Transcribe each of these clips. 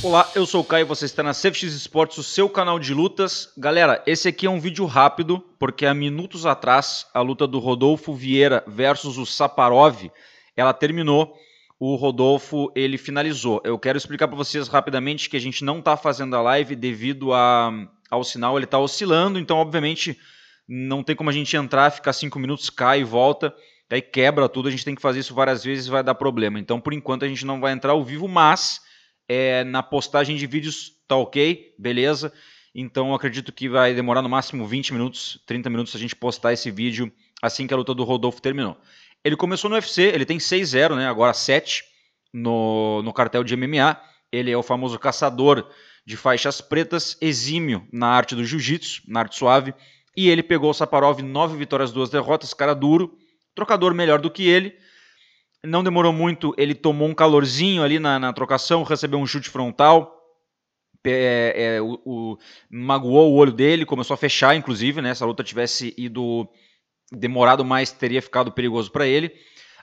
Olá, eu sou o Caio e você está na CFX Esportes, o seu canal de lutas. Galera, esse aqui é um vídeo rápido, porque há minutos atrás a luta do Rodolfo Vieira versus o Saparov, ela terminou, o Rodolfo ele finalizou. Eu quero explicar para vocês rapidamente que a gente não está fazendo a live devido a, ao sinal, ele está oscilando, então obviamente não tem como a gente entrar, ficar cinco minutos, cai e volta, aí quebra tudo, a gente tem que fazer isso várias vezes e vai dar problema. Então por enquanto a gente não vai entrar ao vivo, mas é, na postagem de vídeos tá ok, beleza. Então acredito que vai demorar no máximo 20 minutos, 30 minutos a gente postar esse vídeo assim que a luta do Rodolfo terminou. Ele começou no UFC, ele tem 6-0, né? Agora 7 no, no cartel de MMA. Ele é o famoso caçador de faixas pretas, exímio na arte do jiu-jitsu, na arte suave. E ele pegou o Saparov, 9 vitórias, 2 derrotas, cara duro, trocador melhor do que ele não demorou muito, ele tomou um calorzinho ali na, na trocação, recebeu um chute frontal. É, é, o, o, magoou o olho dele, começou a fechar, inclusive, né? Se a luta tivesse ido demorado mais, teria ficado perigoso para ele.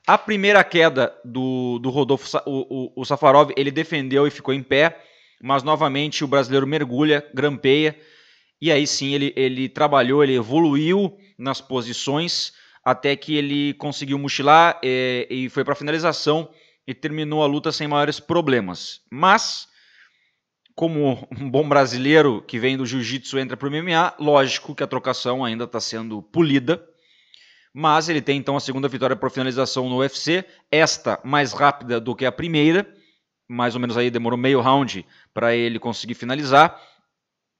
A primeira queda do, do Rodolfo, o, o, o Safarov, ele defendeu e ficou em pé, mas novamente o brasileiro mergulha, grampeia, e aí sim ele, ele trabalhou, ele evoluiu nas posições até que ele conseguiu mochilar é, e foi para a finalização e terminou a luta sem maiores problemas. Mas, como um bom brasileiro que vem do jiu-jitsu entra para o MMA, lógico que a trocação ainda está sendo polida. Mas ele tem então a segunda vitória por finalização no UFC, esta mais rápida do que a primeira, mais ou menos aí demorou meio round para ele conseguir finalizar.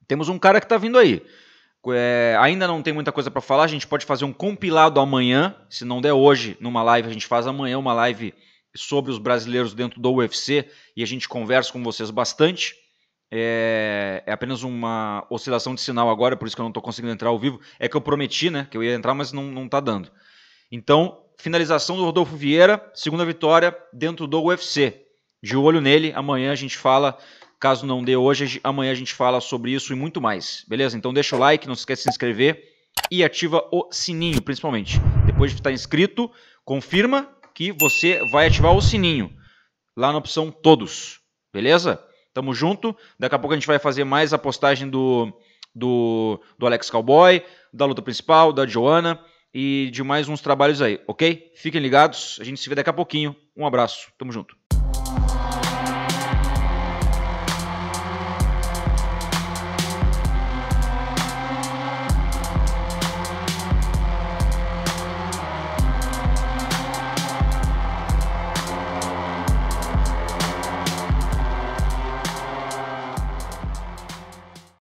Temos um cara que está vindo aí. É, ainda não tem muita coisa para falar, a gente pode fazer um compilado amanhã, se não der hoje numa live, a gente faz amanhã uma live sobre os brasileiros dentro do UFC e a gente conversa com vocês bastante. É, é apenas uma oscilação de sinal agora, por isso que eu não estou conseguindo entrar ao vivo. É que eu prometi né, que eu ia entrar, mas não, não tá dando. Então, finalização do Rodolfo Vieira, segunda vitória dentro do UFC. De olho nele, amanhã a gente fala Caso não dê hoje, amanhã a gente fala sobre isso e muito mais. Beleza? Então deixa o like, não se esquece de se inscrever e ativa o sininho, principalmente. Depois de estar inscrito, confirma que você vai ativar o sininho lá na opção todos. Beleza? Tamo junto. Daqui a pouco a gente vai fazer mais a postagem do, do, do Alex Cowboy, da luta principal, da Joana e de mais uns trabalhos aí, ok? Fiquem ligados. A gente se vê daqui a pouquinho. Um abraço. Tamo junto.